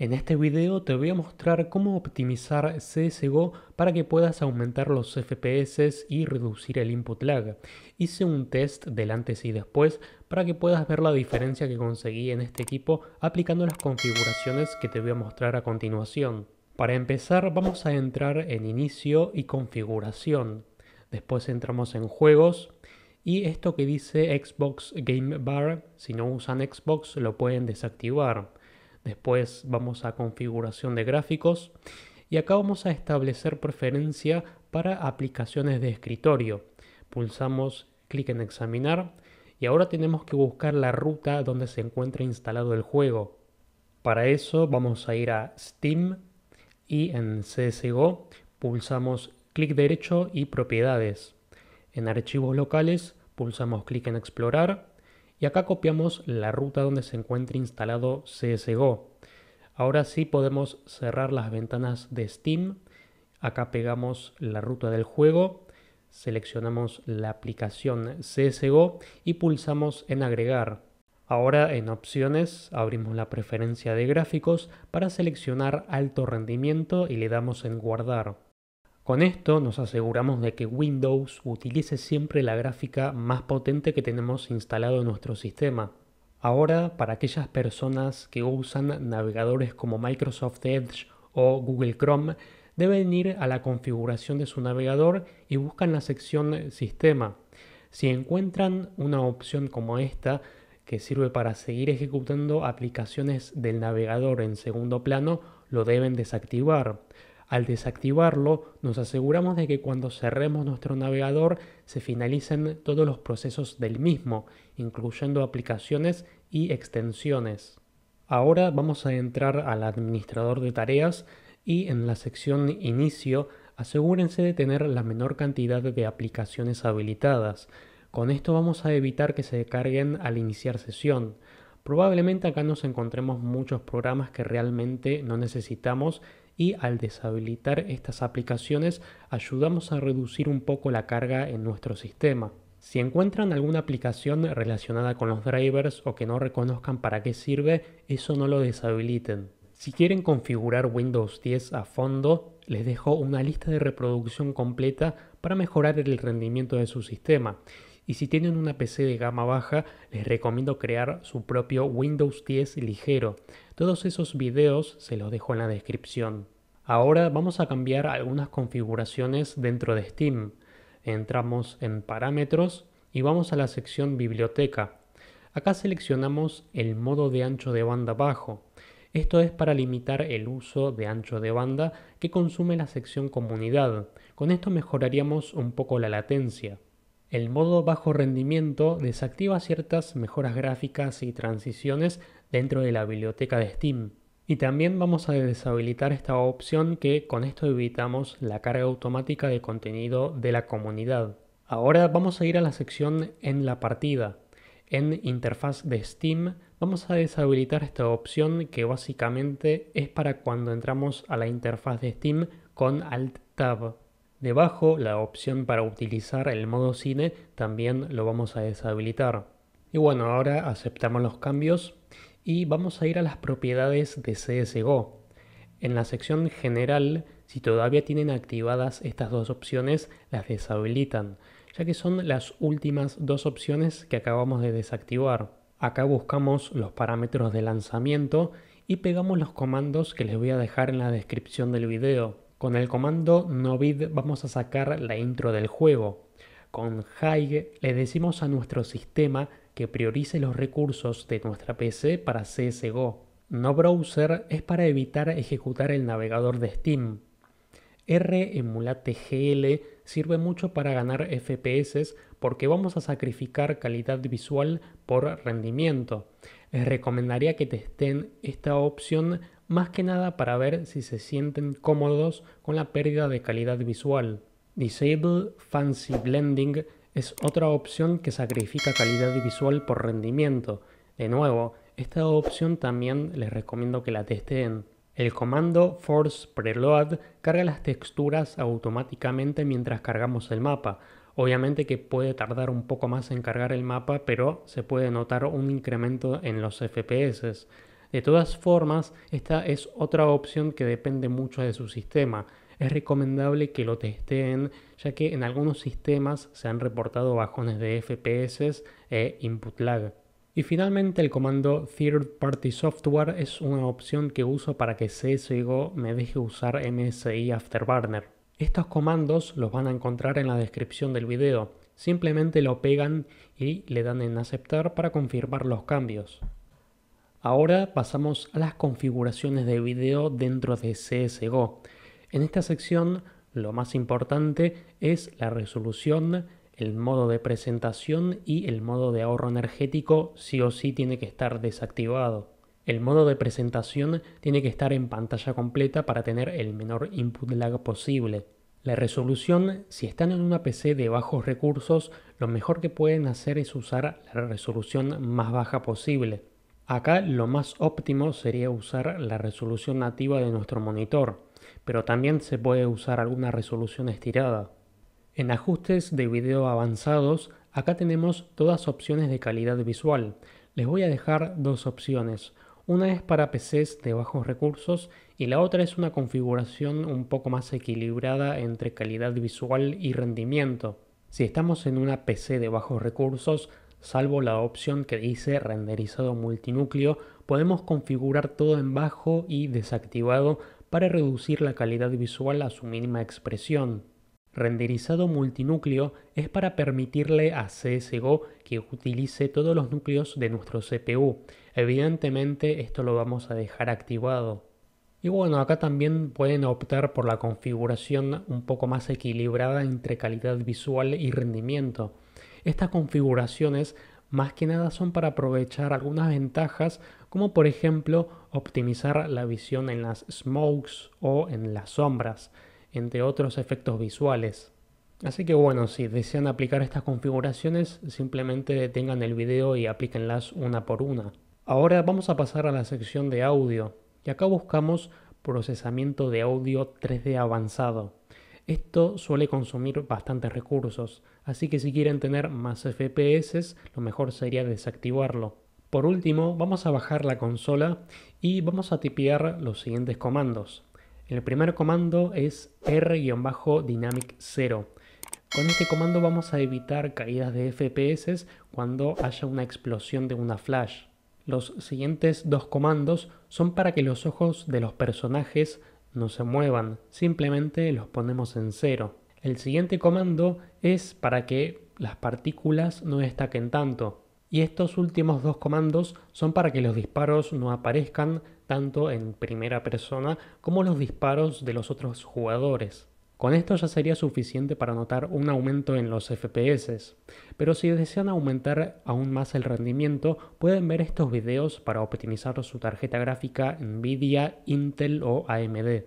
En este video te voy a mostrar cómo optimizar CSGO para que puedas aumentar los FPS y reducir el input lag. Hice un test del antes y después para que puedas ver la diferencia que conseguí en este equipo aplicando las configuraciones que te voy a mostrar a continuación. Para empezar vamos a entrar en inicio y configuración. Después entramos en juegos y esto que dice Xbox Game Bar, si no usan Xbox lo pueden desactivar. Después vamos a configuración de gráficos y acá vamos a establecer preferencia para aplicaciones de escritorio. Pulsamos clic en examinar y ahora tenemos que buscar la ruta donde se encuentra instalado el juego. Para eso vamos a ir a Steam y en CSGO pulsamos clic derecho y propiedades. En archivos locales pulsamos clic en explorar y acá copiamos la ruta donde se encuentra instalado CSGO. Ahora sí podemos cerrar las ventanas de Steam. Acá pegamos la ruta del juego, seleccionamos la aplicación CSGO y pulsamos en agregar. Ahora en opciones abrimos la preferencia de gráficos para seleccionar alto rendimiento y le damos en guardar. Con esto nos aseguramos de que Windows utilice siempre la gráfica más potente que tenemos instalado en nuestro sistema. Ahora, para aquellas personas que usan navegadores como Microsoft Edge o Google Chrome, deben ir a la configuración de su navegador y buscan la sección Sistema. Si encuentran una opción como esta, que sirve para seguir ejecutando aplicaciones del navegador en segundo plano, lo deben desactivar. Al desactivarlo, nos aseguramos de que cuando cerremos nuestro navegador se finalicen todos los procesos del mismo, incluyendo aplicaciones y extensiones. Ahora vamos a entrar al administrador de tareas y en la sección Inicio asegúrense de tener la menor cantidad de aplicaciones habilitadas. Con esto vamos a evitar que se carguen al iniciar sesión. Probablemente acá nos encontremos muchos programas que realmente no necesitamos y al deshabilitar estas aplicaciones ayudamos a reducir un poco la carga en nuestro sistema. Si encuentran alguna aplicación relacionada con los drivers o que no reconozcan para qué sirve, eso no lo deshabiliten. Si quieren configurar Windows 10 a fondo, les dejo una lista de reproducción completa para mejorar el rendimiento de su sistema. Y si tienen una PC de gama baja, les recomiendo crear su propio Windows 10 ligero. Todos esos videos se los dejo en la descripción. Ahora vamos a cambiar algunas configuraciones dentro de Steam. Entramos en parámetros y vamos a la sección biblioteca. Acá seleccionamos el modo de ancho de banda bajo. Esto es para limitar el uso de ancho de banda que consume la sección comunidad. Con esto mejoraríamos un poco la latencia. El modo bajo rendimiento desactiva ciertas mejoras gráficas y transiciones dentro de la biblioteca de Steam. Y también vamos a deshabilitar esta opción que con esto evitamos la carga automática de contenido de la comunidad. Ahora vamos a ir a la sección en la partida. En interfaz de Steam vamos a deshabilitar esta opción que básicamente es para cuando entramos a la interfaz de Steam con Alt Tab. Debajo, la opción para utilizar el modo cine también lo vamos a deshabilitar. Y bueno, ahora aceptamos los cambios y vamos a ir a las propiedades de CSGO. En la sección general, si todavía tienen activadas estas dos opciones, las deshabilitan, ya que son las últimas dos opciones que acabamos de desactivar. Acá buscamos los parámetros de lanzamiento y pegamos los comandos que les voy a dejar en la descripción del video. Con el comando novid vamos a sacar la intro del juego. Con high le decimos a nuestro sistema que priorice los recursos de nuestra PC para CSGO. No browser es para evitar ejecutar el navegador de Steam. R emulate GL sirve mucho para ganar FPS porque vamos a sacrificar calidad visual por rendimiento. Les recomendaría que testen esta opción más que nada para ver si se sienten cómodos con la pérdida de calidad visual. Disable Fancy Blending es otra opción que sacrifica calidad visual por rendimiento. De nuevo, esta opción también les recomiendo que la testeen. El comando force preload carga las texturas automáticamente mientras cargamos el mapa. Obviamente que puede tardar un poco más en cargar el mapa, pero se puede notar un incremento en los FPS. De todas formas, esta es otra opción que depende mucho de su sistema. Es recomendable que lo testeen, ya que en algunos sistemas se han reportado bajones de FPS e input lag. Y finalmente el comando Third Party Software es una opción que uso para que CSGO me deje usar MSI Afterburner. Estos comandos los van a encontrar en la descripción del video. Simplemente lo pegan y le dan en aceptar para confirmar los cambios. Ahora pasamos a las configuraciones de video dentro de CSGO. En esta sección lo más importante es la resolución, el modo de presentación y el modo de ahorro energético sí o sí tiene que estar desactivado. El modo de presentación tiene que estar en pantalla completa para tener el menor input lag posible. La resolución, si están en una PC de bajos recursos, lo mejor que pueden hacer es usar la resolución más baja posible. Acá lo más óptimo sería usar la resolución nativa de nuestro monitor, pero también se puede usar alguna resolución estirada. En ajustes de video avanzados, acá tenemos todas opciones de calidad visual. Les voy a dejar dos opciones. Una es para PCs de bajos recursos y la otra es una configuración un poco más equilibrada entre calidad visual y rendimiento. Si estamos en una PC de bajos recursos, Salvo la opción que dice renderizado multinúcleo, podemos configurar todo en bajo y desactivado para reducir la calidad visual a su mínima expresión. Renderizado multinúcleo es para permitirle a CSGO que utilice todos los núcleos de nuestro CPU. Evidentemente esto lo vamos a dejar activado. Y bueno, acá también pueden optar por la configuración un poco más equilibrada entre calidad visual y rendimiento. Estas configuraciones más que nada son para aprovechar algunas ventajas como por ejemplo optimizar la visión en las smokes o en las sombras, entre otros efectos visuales. Así que bueno, si desean aplicar estas configuraciones, simplemente detengan el video y aplíquenlas una por una. Ahora vamos a pasar a la sección de audio, y acá buscamos procesamiento de audio 3D avanzado. Esto suele consumir bastantes recursos, así que si quieren tener más FPS, lo mejor sería desactivarlo. Por último, vamos a bajar la consola y vamos a tipear los siguientes comandos. El primer comando es r-dynamic 0. Con este comando vamos a evitar caídas de FPS cuando haya una explosión de una flash. Los siguientes dos comandos son para que los ojos de los personajes no se muevan, simplemente los ponemos en cero. El siguiente comando es para que las partículas no destaquen tanto. Y estos últimos dos comandos son para que los disparos no aparezcan tanto en primera persona como los disparos de los otros jugadores. Con esto ya sería suficiente para notar un aumento en los FPS, pero si desean aumentar aún más el rendimiento, pueden ver estos videos para optimizar su tarjeta gráfica Nvidia, Intel o AMD.